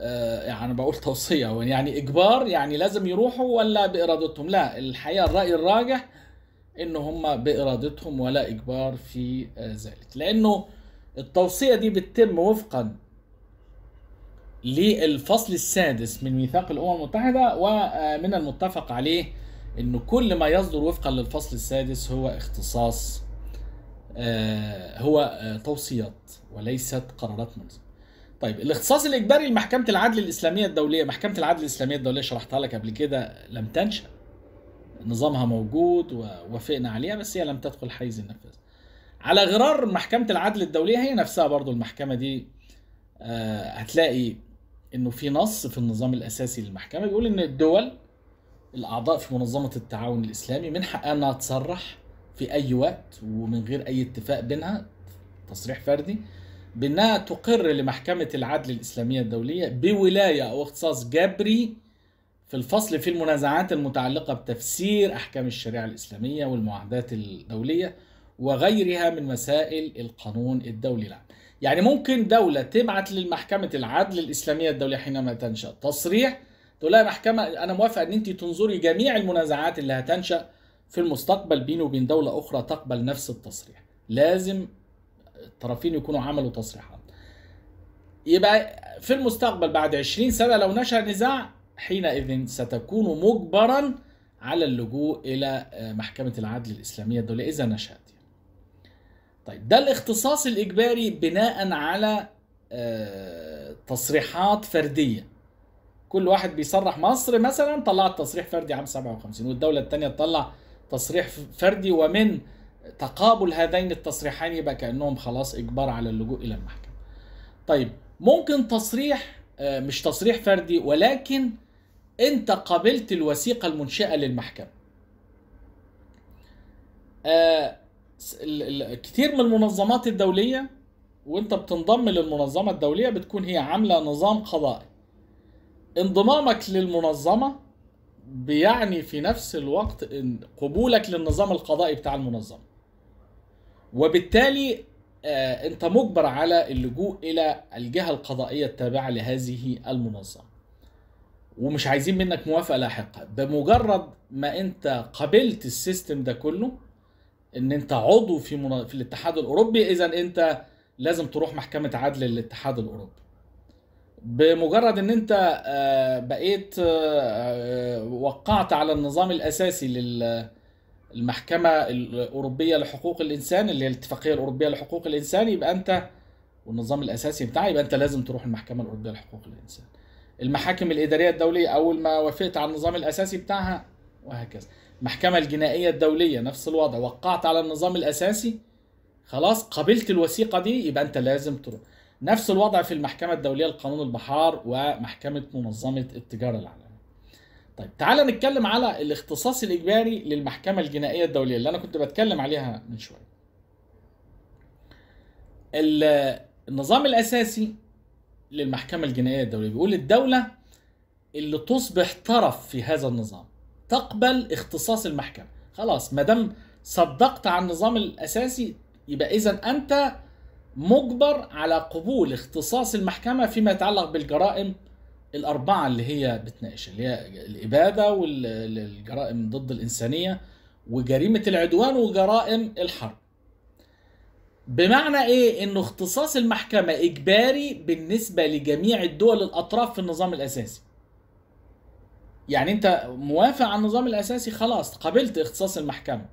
آه، يعني انا بقول توصيه يعني اجبار يعني لازم يروحوا ولا بارادتهم لا الحقيقه الراي الراجح ان هم بارادتهم ولا اجبار في آه، ذلك لانه التوصيه دي بتتم وفقا للفصل السادس من ميثاق الامم المتحده ومن المتفق عليه ان كل ما يصدر وفقا للفصل السادس هو اختصاص آه، هو توصيات وليست قرارات منظمة طيب الاختصاص الاجباري لمحكمه العدل الاسلاميه الدوليه محكمه العدل الاسلاميه الدوليه شرحتها لك قبل كده لم تنشا نظامها موجود ووافقنا عليها بس هي لم تدخل حيز النفاذ على غرار محكمه العدل الدوليه هي نفسها برضو المحكمه دي آه، هتلاقي انه في نص في النظام الاساسي للمحكمه بيقول ان الدول الاعضاء في منظمه التعاون الاسلامي من حقها انها تصرح في اي وقت ومن غير اي اتفاق بينها تصريح فردي بأنها تقر لمحكمة العدل الإسلامية الدولية بولاية أو اختصاص جبري في الفصل في المنازعات المتعلقة بتفسير أحكام الشريعة الإسلامية والمعاهدات الدولية وغيرها من مسائل القانون الدولي العام يعني ممكن دولة تبعت للمحكمة العدل الإسلامية الدولية حينما تنشأ تصريح تقول لها محكمة أنا موافقة أن أنت تنظري جميع المنازعات اللي هتنشأ في المستقبل بيني وبين دولة أخرى تقبل نفس التصريح لازم الطرفين يكونوا عملوا تصريحات يبقى في المستقبل بعد 20 سنة لو نشأ نزاع حينئذ ستكون مجبرا على اللجوء إلى آه، محكمة العدل الإسلامية الدولية إذا نشأت يعني. طيب ده الاختصاص الإجباري بناء على آه، تصريحات فردية كل واحد بيصرح مصر مثلا طلعت تصريح فردي عام 57 والدولة الثانية تطلع تصريح فردي ومن تقابل هذين التصريحين يبقى كانهم خلاص اجبار على اللجوء الى المحكمه. طيب ممكن تصريح آه، مش تصريح فردي ولكن انت قابلت الوثيقه المنشئه للمحكمه. آه، كتير من المنظمات الدوليه وانت بتنضم للمنظمه الدوليه بتكون هي عامله نظام قضائي. انضمامك للمنظمه بيعني في نفس الوقت ان قبولك للنظام القضائي بتاع المنظمه وبالتالي آه، انت مجبر على اللجوء الى الجهه القضائيه التابعه لهذه المنظمه ومش عايزين منك موافقه لاحقه بمجرد ما انت قبلت السيستم ده كله ان انت عضو في في الاتحاد الاوروبي اذا انت لازم تروح محكمه عدل الاتحاد الاوروبي بمجرد ان انت آه، بقيت آه، وقعت على النظام الاساسي لل المحكمة الأوروبية لحقوق الإنسان اللي هي الاتفاقية الأوروبية لحقوق الإنسان يبقى أنت والنظام الأساسي بتاعها يبقى أنت لازم تروح المحكمة الأوروبية لحقوق الإنسان. المحاكم الإدارية الدولية أول ما وافقت على النظام الأساسي بتاعها وهكذا. المحكمة الجنائية الدولية نفس الوضع وقعت على النظام الأساسي خلاص قبلت الوثيقة دي يبقى أنت لازم تروح. نفس الوضع في المحكمة الدولية لقانون البحار ومحكمة منظمة التجارة العالمية. طيب تعال نتكلم على الاختصاص الاجباري للمحكمه الجنائيه الدوليه اللي انا كنت بتكلم عليها من شويه النظام الاساسي للمحكمه الجنائيه الدوليه بيقول الدوله اللي تصبح طرف في هذا النظام تقبل اختصاص المحكمه خلاص ما دام صدقت على النظام الاساسي يبقى اذا انت مجبر على قبول اختصاص المحكمه فيما يتعلق بالجرائم الاربعه اللي هي بتناقش اللي هي الاباده والجرائم ضد الانسانيه وجريمه العدوان وجرائم الحرب بمعنى ايه انه اختصاص المحكمه اجباري بالنسبه لجميع الدول الاطراف في النظام الاساسي يعني انت موافق على النظام الاساسي خلاص قبلت اختصاص المحكمه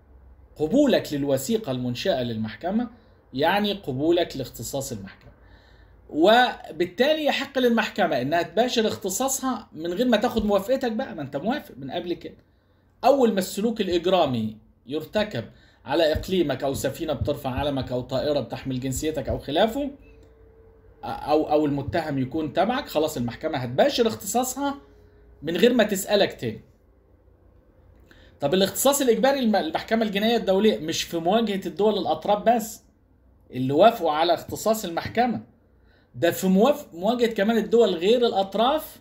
قبولك للوثيقه المنشاه للمحكمه يعني قبولك لاختصاص المحكمه وبالتالي يحق للمحكمه انها تباشر اختصاصها من غير ما تاخد موافقتك بقى ما انت موافق من قبل كده اول ما السلوك الاجرامي يرتكب على اقليمك او سفينه بترفع علمك او طائره بتحمل جنسيتك او خلافه او او المتهم يكون تبعك خلاص المحكمه هتباشر اختصاصها من غير ما تسالك تاني طب الاختصاص الاجباري المحكمه الجنائيه الدوليه مش في مواجهه الدول الاطراف بس اللي وافقوا على اختصاص المحكمه ده في مواجهه كمان الدول غير الاطراف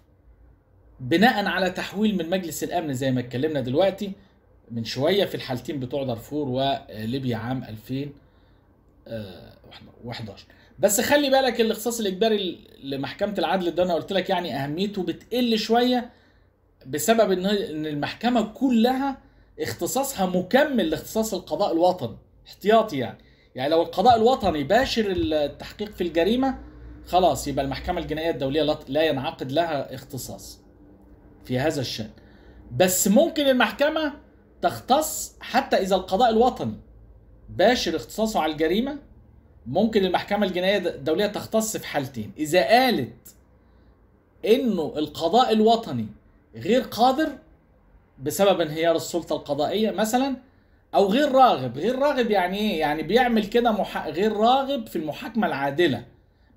بناء على تحويل من مجلس الامن زي ما اتكلمنا دلوقتي من شويه في الحالتين بتوع دارفور وليبيا عام 2011 آه، بس خلي بالك الاختصاص الاجباري لمحكمه العدل ده انا قلت لك يعني اهميته بتقل شويه بسبب ان ان المحكمه كلها اختصاصها مكمل لاختصاص القضاء الوطني احتياطي يعني يعني لو القضاء الوطني باشر التحقيق في الجريمه خلاص يبقى المحكمة الجنائية الدولية لا ينعقد لها اختصاص في هذا الشأن بس ممكن المحكمة تختص حتى إذا القضاء الوطني باشر اختصاصه على الجريمة ممكن المحكمة الجنائية الدولية تختص في حالتين إذا قالت إنه القضاء الوطني غير قادر بسبب انهيار السلطة القضائية مثلا أو غير راغب غير راغب يعني إيه يعني بيعمل كده محا... غير راغب في المحاكمة العادلة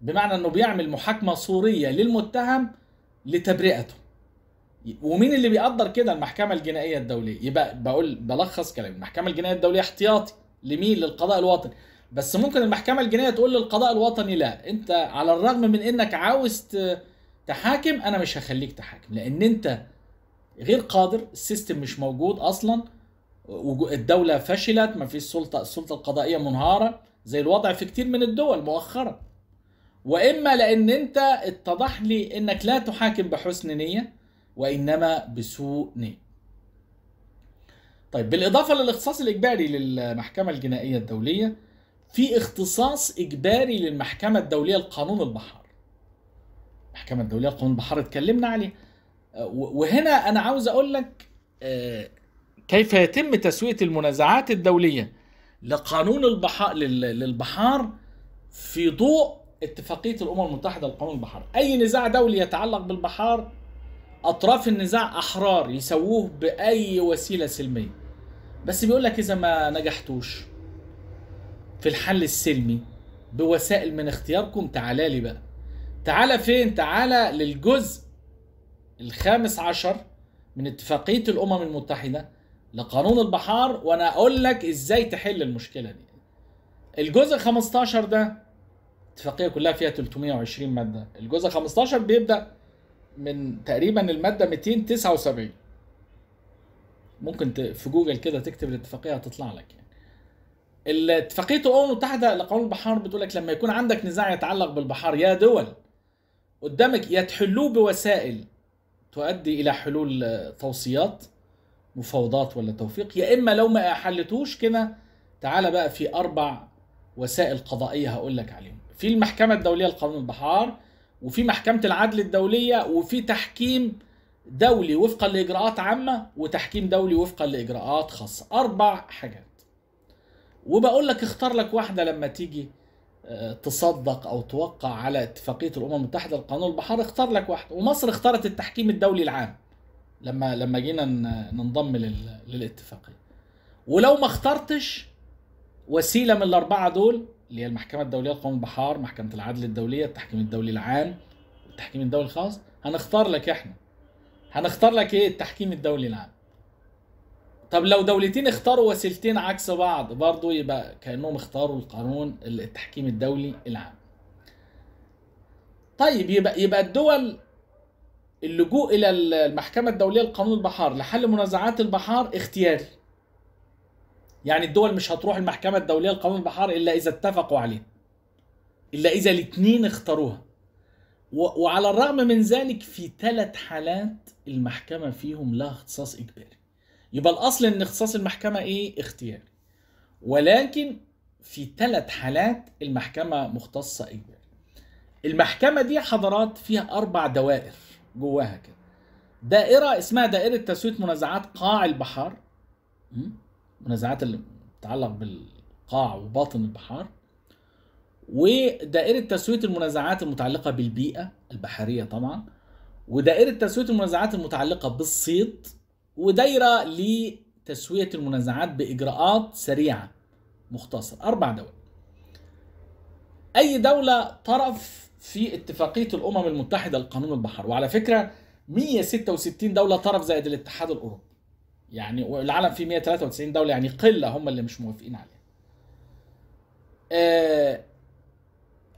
بمعنى انه بيعمل محاكمه صوريه للمتهم لتبرئته ومين اللي بيقدر كده المحكمه الجنائيه الدوليه يبقى بقول بلخص كلامي المحكمه الجنائيه الدوليه احتياطي لمين للقضاء الوطني بس ممكن المحكمه الجنائيه تقول للقضاء الوطني لا انت على الرغم من انك عاوز تحاكم انا مش هخليك تحاكم لان انت غير قادر السيستم مش موجود اصلا الدوله فشلت ما فيش سلطه السلطه القضائيه منهاره زي الوضع في كتير من الدول مؤخرا واما لان انت اتضح لي انك لا تحاكم بحسن نيه وانما بسوء نيه طيب بالاضافه للاختصاص الاجباري للمحكمه الجنائيه الدوليه في اختصاص اجباري للمحكمه الدوليه لقانون البحار المحكمه الدوليه لقانون البحار اتكلمنا عليه وهنا انا عاوز اقول لك آه، كيف يتم تسويه المنازعات الدوليه لقانون البحار للبحار في ضوء اتفاقيه الامم المتحده لقانون البحار اي نزاع دولي يتعلق بالبحار اطراف النزاع احرار يسووه باي وسيله سلميه بس بيقول لك اذا ما نجحتوش في الحل السلمي بوسائل من اختياركم تعالى لي بقى تعالى فين تعالى للجزء الخامس عشر من اتفاقية الأمم المتحدة لقانون البحار وأنا أقول لك إزاي تحل المشكلة دي الجزء 15 ده الاتفاقيه كلها فيها 320 ماده الجزء 15 بيبدا من تقريبا الماده 279 ممكن في جوجل كده تكتب الاتفاقيه هتطلع لك يعني الاتفاقيه الامم المتحده لقانون البحار بتقول لك لما يكون عندك نزاع يتعلق بالبحار يا دول قدامك يا تحلوه بوسائل تؤدي الى حلول آه، توصيات مفاوضات ولا توفيق يا اما لو ما حلتوش كده تعالى بقى في اربع وسائل قضائيه هقول لك عليهم في المحكمه الدوليه لقانون البحار وفي محكمه العدل الدوليه وفي تحكيم دولي وفقا لاجراءات عامه وتحكيم دولي وفقا لاجراءات خاصه اربع حاجات وبقول لك اختار لك واحده لما تيجي آه، تصدق او توقع على اتفاقيه الامم المتحده لقانون البحار اختار لك واحده ومصر اختارت التحكيم الدولي العام لما لما جينا ننضم للاتفاقيه ولو ما اخترتش وسيله من الاربعه دول اللي هي المحكمه الدوليه لقوم البحار محكمه العدل الدوليه التحكيم الدولي العام التحكيم الدولي الخاص هنختار لك احنا هنختار لك ايه التحكيم الدولي العام طب لو دولتين اختاروا وسيلتين عكس بعض برضه يبقى كانهم اختاروا القانون التحكيم الدولي العام طيب يبقى يبقى الدول اللجوء الى المحكمه الدوليه لقانون البحار لحل منازعات البحار اختياري يعني الدول مش هتروح المحكمة الدولية لقانون البحار إلا إذا اتفقوا عليه إلا إذا الاثنين اختاروها وعلى الرغم من ذلك في ثلاث حالات المحكمة فيهم لها اختصاص إجباري يبقى الأصل إن اختصاص المحكمة إيه اختياري ولكن في ثلاث حالات المحكمة مختصة إجباري المحكمة دي حضرات فيها أربع دوائر جواها كده دائرة اسمها دائرة تسوية منازعات قاع البحار المنازعات اللي بتتعلق بالقاع وباطن البحار ودائرة تسوية المنازعات المتعلقة بالبيئة البحرية طبعا ودائرة تسوية المنازعات المتعلقة بالصيد ودايرة لتسوية المنازعات بإجراءات سريعة مختصرة أربع دول أي دولة طرف في اتفاقية الأمم المتحدة لقانون البحر وعلى فكرة 166 دولة طرف زائد الاتحاد الأوروبي يعني والعالم فيه 193 دوله يعني قله هم اللي مش موافقين عليها آه،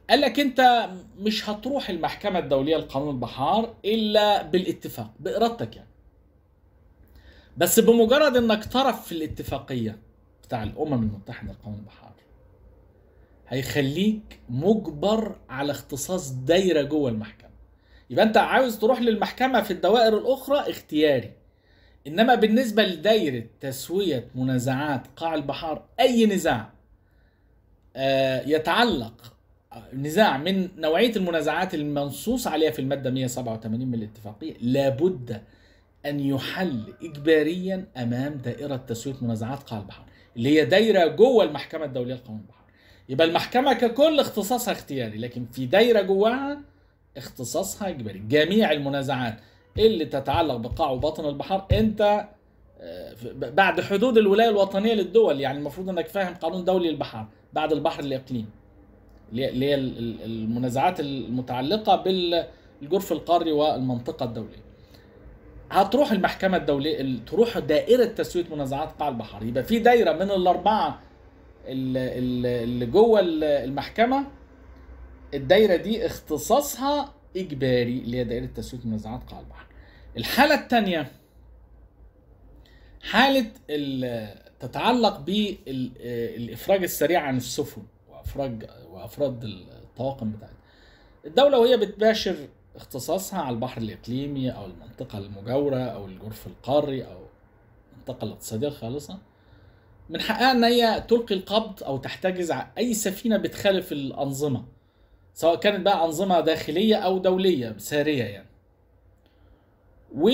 قال لك انت مش هتروح المحكمه الدوليه لقانون البحار الا بالاتفاق بارادتك يعني بس بمجرد انك طرف في الاتفاقيه بتاع الامم المتحده لقانون البحار هيخليك مجبر على اختصاص دايره جوه المحكمه يبقى انت عاوز تروح للمحكمه في الدوائر الاخرى اختياري انما بالنسبه لدايره تسويه منازعات قاع البحار اي نزاع آه، يتعلق نزاع من نوعيه المنازعات المنصوص عليها في الماده 187 من الاتفاقيه لابد ان يحل اجباريا امام دائره تسويه منازعات قاع البحار اللي هي دايره جوه المحكمه الدوليه لقانون البحار يبقى المحكمه ككل اختصاصها اختياري لكن في دايره جواها اختصاصها اجباري جميع المنازعات اللي تتعلق بقاع وبطن البحر انت آه، بعد حدود الولايه الوطنيه للدول يعني المفروض انك فاهم قانون دولي البحر بعد البحر الاقليمي اللي هي المنازعات المتعلقه بالجرف القاري والمنطقه الدوليه هتروح المحكمه الدوليه تروح دائره تسويه منازعات قاع البحر يبقى في دايره من الاربعه اللي جوه المحكمه الدايره دي اختصاصها اجباري اللي هي دائره تسويه منازعات قاع البحر الحالة الثانية حالة تتعلق بالإفراج السريع عن السفن وإفراج وإفراد الطواقم بتاعتها الدولة وهي بتباشر اختصاصها على البحر الإقليمي أو المنطقة المجاورة أو الجرف القاري أو المنطقة الاقتصادية الخالصة من حقها ان هي تلقي القبض او تحتجز على اي سفينه بتخالف الانظمه سواء كانت بقى انظمه داخليه او دوليه ساريه يعني و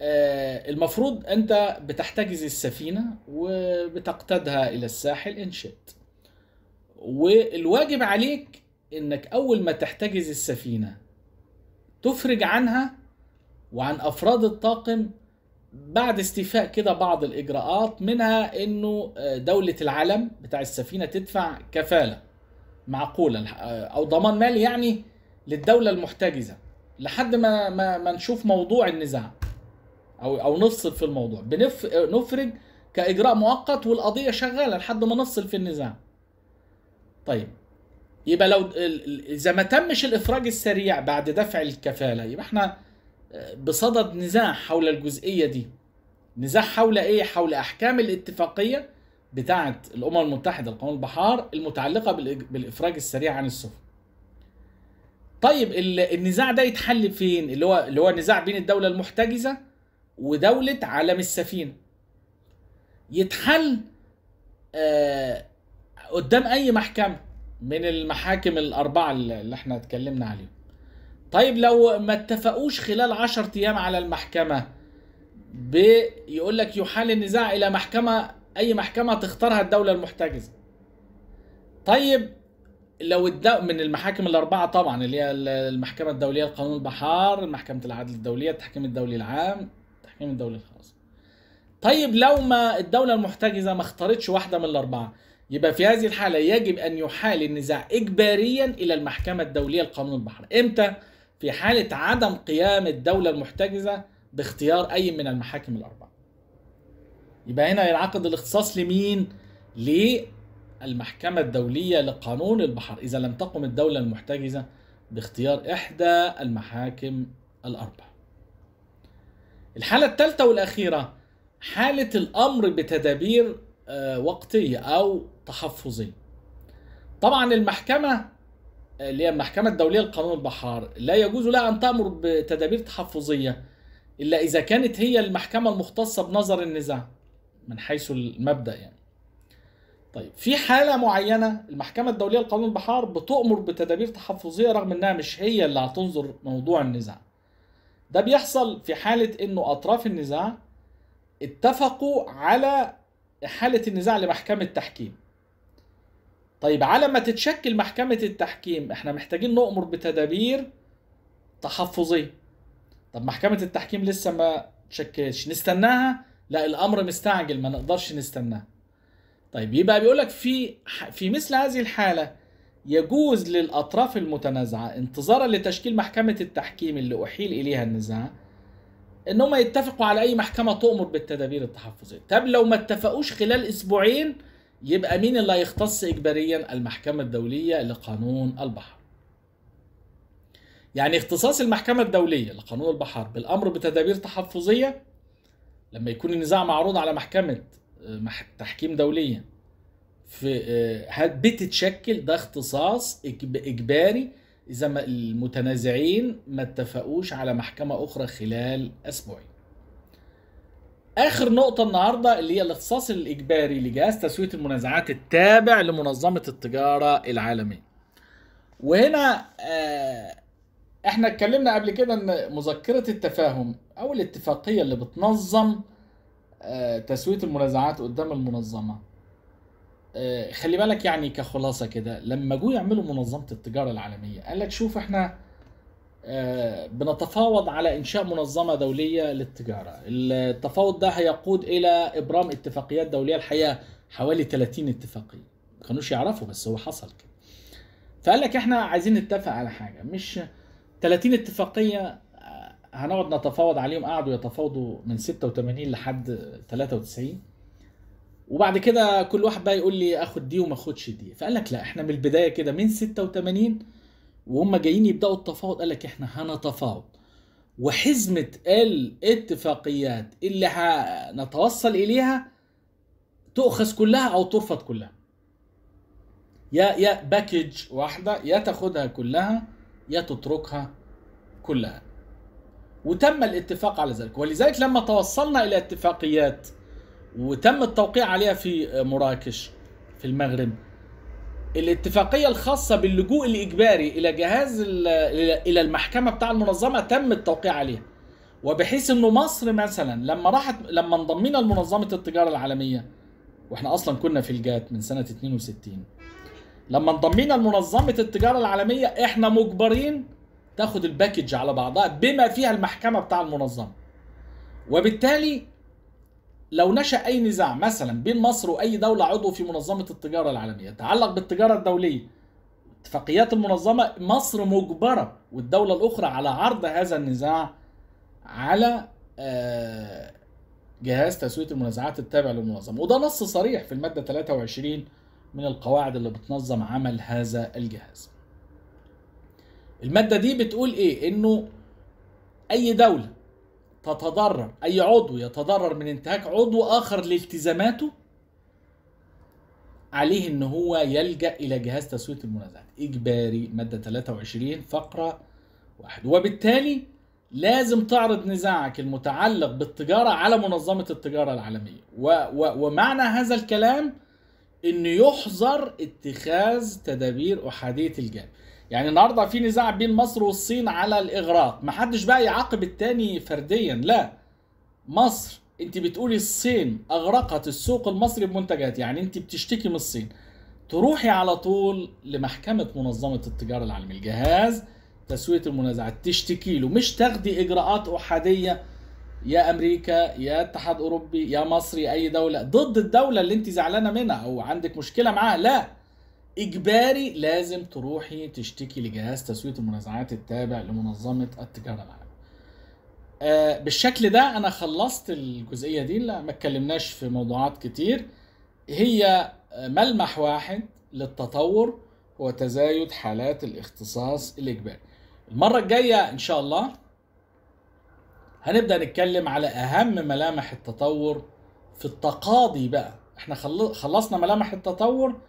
آه، المفروض انت بتحتجز السفينه وبتقتادها الى الساحل ان شئت والواجب عليك انك اول ما تحتجز السفينه تفرج عنها وعن افراد الطاقم بعد استيفاء كده بعض الاجراءات منها انه آه، دوله العلم بتاع السفينه تدفع كفاله معقوله آه، او ضمان مالي يعني للدوله المحتجزه لحد ما ما, ما نشوف موضوع النزاع او او نفصل في الموضوع بنف نفرج كاجراء مؤقت والقضيه شغاله لحد ما نفصل في النزاع طيب يبقى لو اذا ما تمش الافراج السريع بعد دفع الكفاله يبقى احنا آه، بصدد نزاع حول الجزئيه دي نزاع حول ايه حول احكام الاتفاقيه بتاعه الامم المتحده لقانون البحار المتعلقه بالافراج السريع عن السفن طيب النزاع ده يتحل فين اللي هو اللي هو نزاع بين الدوله المحتجزه ودوله عالم السفينه يتحل آه قدام اي محكمه من المحاكم الاربعه اللي احنا اتكلمنا عليهم طيب لو ما اتفقوش خلال 10 ايام على المحكمه بيقول لك يحال النزاع الى محكمه اي محكمه تختارها الدوله المحتجزه طيب لو الدو... من المحاكم الأربعة طبعا اللي هي المحكمة الدولية لقانون البحار، محكمة العدل الدولية، التحكيم الدولي العام، التحكيم الدولي الخاص. طيب لو ما الدولة المحتجزة ما اختارتش واحدة من الأربعة، يبقى في هذه الحالة يجب أن يحال النزاع إجباريا إلى المحكمة الدولية لقانون البحر. إمتى؟ في حالة عدم قيام الدولة المحتجزة باختيار أي من المحاكم الأربعة. يبقى هنا ينعقد الاختصاص لمين؟ المحكمة الدولية لقانون البحر إذا لم تقم الدولة المحتجزة باختيار إحدى المحاكم الأربع. الحالة الثالثة والأخيرة حالة الأمر بتدابير آه، وقتية أو تحفظية. طبعا المحكمة آه، اللي هي المحكمة الدولية لقانون البحار لا يجوز لها أن تأمر بتدابير تحفظية إلا إذا كانت هي المحكمة المختصة بنظر النزاع من حيث المبدأ يعني. طيب في حاله معينه المحكمه الدوليه لقانون البحار بتؤمر بتدابير تحفظيه رغم انها مش هي اللي هتنظر موضوع النزاع ده بيحصل في حاله انه اطراف النزاع اتفقوا على حاله النزاع لمحكمه تحكيم طيب على ما تتشكل محكمه التحكيم احنا محتاجين نؤمر بتدابير تحفظيه طب محكمه التحكيم لسه ما تشكلش نستناها لا الامر مستعجل ما نقدرش نستناه طيب يبقى بيقول لك في في مثل هذه الحاله يجوز للاطراف المتنازعه انتظارا لتشكيل محكمه التحكيم اللي احيل اليها النزاع ان هم يتفقوا على اي محكمه تؤمر بالتدابير التحفظيه طب لو ما اتفقوش خلال اسبوعين يبقى مين اللي هيختص اجباريا المحكمه الدوليه لقانون البحر يعني اختصاص المحكمه الدوليه لقانون البحر بالامر بتدابير تحفظيه لما يكون النزاع معروض على محكمه تحكيم دوليا في آه، هل بتتشكل ده اختصاص اجباري اذا ما المتنازعين ما اتفقوش على محكمه اخرى خلال اسبوعين اخر نقطه النهارده اللي هي الاختصاص الاجباري لجهاز تسويه المنازعات التابع لمنظمه التجاره العالميه وهنا آه، احنا اتكلمنا قبل كده ان مذكره التفاهم او الاتفاقيه اللي بتنظم آه، تسويه المنازعات قدام المنظمه آه، خلي بالك يعني كخلاصه كده لما جو يعملوا منظمه التجاره العالميه قال لك شوف احنا آه، بنتفاوض على انشاء منظمه دوليه للتجاره التفاوض ده هيقود الى ابرام اتفاقيات دوليه الحقيقه حوالي 30 اتفاقيه ما كانوش يعرفوا بس هو حصل كده فقال لك احنا عايزين نتفق على حاجه مش 30 اتفاقيه هنقعد نتفاوض عليهم قعدوا يتفاوضوا من 86 لحد 93 وبعد كده كل واحد بقى يقول لي اخد دي وما اخدش دي فقال لك لا احنا من البدايه كده من 86 وهم جايين يبداوا التفاوض قال لك احنا هنتفاوض وحزمه الاتفاقيات اللي هنتوصل اليها تؤخذ كلها او ترفض كلها يا يا باكج واحده يا تاخدها كلها يا تتركها كلها وتم الاتفاق على ذلك ولذلك لما توصلنا إلى اتفاقيات وتم التوقيع عليها في مراكش في المغرب الاتفاقية الخاصة باللجوء الإجباري إلى جهاز إلى المحكمة بتاع المنظمة تم التوقيع عليها وبحيث إنه مصر مثلا لما راحت لما انضمينا لمنظمة التجارة العالمية واحنا اصلا كنا في الجات من سنه 62 لما انضمينا لمنظمه التجاره العالميه احنا مجبرين تاخد الباكج على بعضها بما فيها المحكمه بتاع المنظمه وبالتالي لو نشا اي نزاع مثلا بين مصر واي دوله عضو في منظمه التجاره العالميه يتعلق بالتجاره الدوليه اتفاقيات المنظمه مصر مجبره والدوله الاخرى على عرض هذا النزاع على آه، جهاز تسويه المنازعات التابع للمنظمه وده نص صريح في الماده 23 من القواعد اللي بتنظم عمل هذا الجهاز المادة دي بتقول ايه انه اي دولة تتضرر اي عضو يتضرر من انتهاك عضو اخر لالتزاماته عليه ان هو يلجأ الى جهاز تسوية المنازعات اجباري مادة 23 فقرة واحد وبالتالي لازم تعرض نزاعك المتعلق بالتجارة على منظمة التجارة العالمية و و ومعنى هذا الكلام ان يحظر اتخاذ تدابير احادية الجانب يعني النهارده في نزاع بين مصر والصين على الاغراق ما حدش بقى يعاقب التاني فرديا لا مصر انت بتقولي الصين اغرقت السوق المصري بمنتجات يعني انت بتشتكي من الصين تروحي على طول لمحكمه منظمه التجاره العالميه الجهاز تسويه المنازعات تشتكي له مش تاخدي اجراءات احاديه يا امريكا يا اتحاد اوروبي يا مصري اي دوله ضد الدوله اللي انت زعلانه منها او عندك مشكله معاها لا اجباري لازم تروحي تشتكي لجهاز تسويه المنازعات التابع لمنظمه التجاره العالميه. آه، بالشكل ده انا خلصت الجزئيه دي لا ما اتكلمناش في موضوعات كتير هي آه، ملمح واحد للتطور هو تزايد حالات الاختصاص الاجباري. المره الجايه ان شاء الله هنبدا نتكلم على اهم ملامح التطور في التقاضي بقى احنا خلصنا ملامح التطور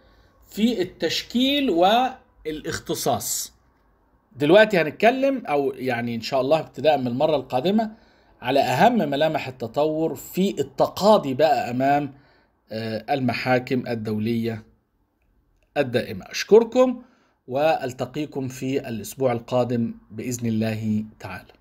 في التشكيل والاختصاص دلوقتي هنتكلم او يعني ان شاء الله ابتداء من المره القادمه على اهم ملامح التطور في التقاضي بقى امام آه، المحاكم الدوليه الدائمه اشكركم والتقيكم في الاسبوع القادم باذن الله تعالى